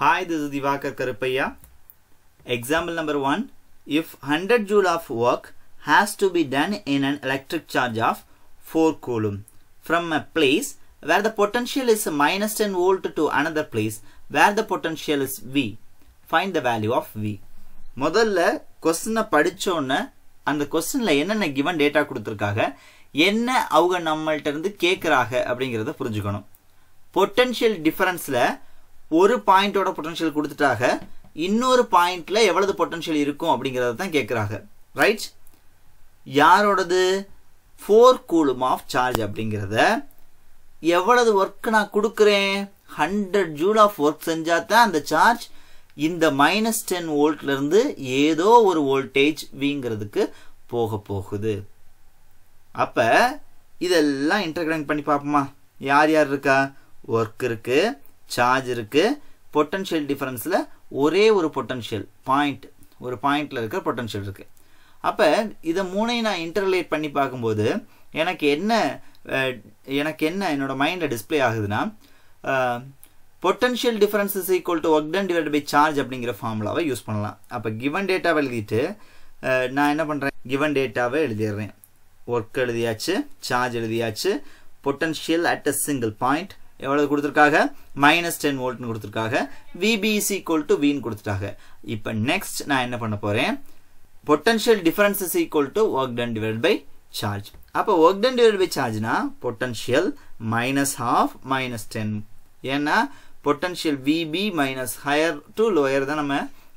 Hi, this is Divakar Karapaya. Example number one. If 100 joule of work has to be done in an electric charge of 4 coulomb from a place where the potential is minus 10 volt to another place where the potential is V. Find the value of V. முதல்ல கொஸ்டினை படிச்சோன்ன அந்த கொஸ்டினில் என்ன given data குடுத்திருக்காக என்ன அவுக நம்மள்ட்ட இருந்து கேட்குறாங்க அப்படிங்கிறத புரிஞ்சுக்கணும் பொட்டென்ஷியல் டிஃபரன்ஸில் ஒரு பாயிண்ட்டோட பொட்டன்ஷியல் கொடுத்துட்டாக இன்னொரு பாயிண்டில் எவ்வளவு பொட்டன்ஷியல் இருக்கும் அப்படிங்கிறத தான் கேட்குறாங்க ரைட் யாரோடது ஃபோர் கூலும் ஆஃப் சார்ஜ் அப்படிங்கிறத எவ்வளவு ஒர்க் நான் கொடுக்குறேன் ஹண்ட்ரட் ஜூல் ஆஃப் ஒர்க் செஞ்சால் தான் அந்த சார்ஜ் இந்த மைனஸ் டென் வோல்ட்லேருந்து ஏதோ ஒரு வோல்டேஜ் வீங்கிறதுக்கு போக போகுது அப்போ இதெல்லாம் இன்டர்கிரேட் பண்ணி பார்ப்போமா யார் யார் இருக்கா ஒர்க் இருக்குது சார்ஜ் இருக்குது பொட்டன்ஷியல் டிஃப்ரென்ஸில் ஒரே ஒரு பொட்டன்ஷியல் பாயிண்ட் ஒரு பாயிண்டில் இருக்கிற பொட்டன்ஷியல் இருக்குது அப்போ இதை மூணையும் நான் இன்டர்லேட் பண்ணி பார்க்கும்போது எனக்கு என்ன எனக்கு என்ன என்னோடய மைண்டில் டிஸ்பிளே ஆகுதுன்னா potential difference is equal to work done divide by charge அப்படிங்கிற ஃபார்முலாவை யூஸ் பண்ணலாம் அப்போ கிவன் டேட்டாவை எழுதிட்டு நான் என்ன பண்ணுறேன் கிவன் டேட்டாவை எழுதிடுறேன் ஒர்க் எழுதியாச்சு சார்ஜ் எழுதியாச்சு potential at a single point எவ்வளவு கொடுத்துருக்காங்க மைனஸ் டென் வோல்ட்னு கொடுத்துருக்காங்க விபிஇஸ் ஈக்குவல் டு வின்னு கொடுத்துட்டாங்க இப்போ நெக்ஸ்ட் நான் என்ன பண்ண போகிறேன் potential difference equal to work done divide by charge அப்போ ஒர்க் டன் டிவைட் பை சார்ஜ்னா potential minus half minus ten ஏன்னா potential VP minus higher to lower தான் நம்ம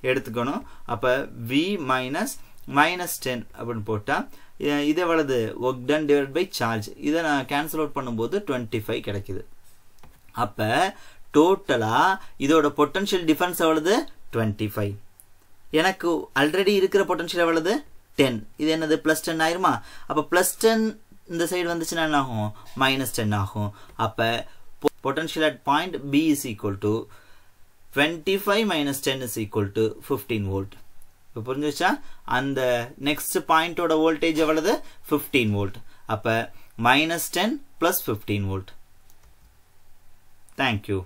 எடுத்துக்கணும் அப்போ வி மைனஸ் மைனஸ் டென் அப்படின்னு போட்டால் இது எவ்வளவு work done divide by charge இதை நான் கேன்சல் அவுட் பண்ணும்போது டுவெண்ட்டி ஃபைவ் கிடைக்குது அப்போ டோட்டலாக இதோட பொட்டன்ஷியல் டிஃபரன்ஸ் எவ்வளவு டுவெண்ட்டி ஃபைவ் எனக்கு ஆல்ரெடி இருக்கிற பொட்டன்ஷியல் எவ்வளவு டென் இது என்னது ப்ளஸ் டென் ஆயிருமா அப்போ ப்ளஸ் டென் இந்த சைடு வந்துச்சுன்னா என்ன ஆகும் மைனஸ் டென் ஆகும் அப்போ potential at point P is equal to twenty five minus ten is equal to fifteen volt இப்போ புரிஞ்சுச்சா அந்த நெக்ஸ்ட் பாயிண்டோட வோல்டேஜ் எவ்வளவு ஃபிஃப்டீன் வோல்ட் அப்போ minus ten plus fifteen volt Thank you.